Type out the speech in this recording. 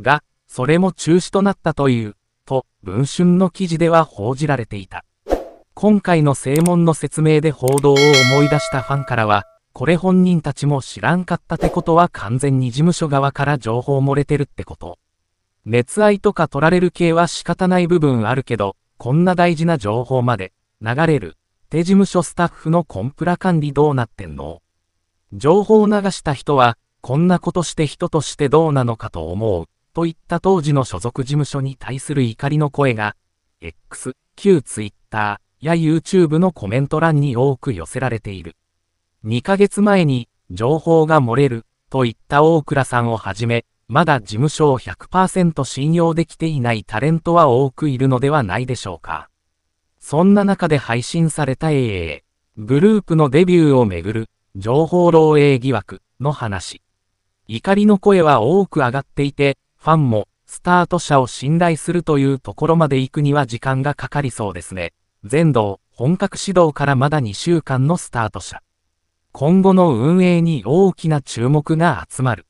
が、それも中止となったという、と、文春の記事では報じられていた。今回の正門の説明で報道を思い出したファンからは、これ本人たちも知らんかったってことは完全に事務所側から情報漏れてるってこと。熱愛とか取られる系は仕方ない部分あるけど、こんな大事な情報まで流れる。手事務所スタッフのコンプラ管理どうなってんの情報を流した人は、こんなことして人としてどうなのかと思う。といった当時の所属事務所に対する怒りの声が、X、旧 Twitter や YouTube のコメント欄に多く寄せられている。2ヶ月前に、情報が漏れる、といった大倉さんをはじめ、まだ事務所を100%信用できていないタレントは多くいるのではないでしょうか。そんな中で配信された AA、グループのデビューをめぐる、情報漏洩疑惑の話。怒りの声は多く上がっていて、ファンも、スタート車を信頼するというところまで行くには時間がかかりそうですね。全道、本格指導からまだ2週間のスタート車。今後の運営に大きな注目が集まる。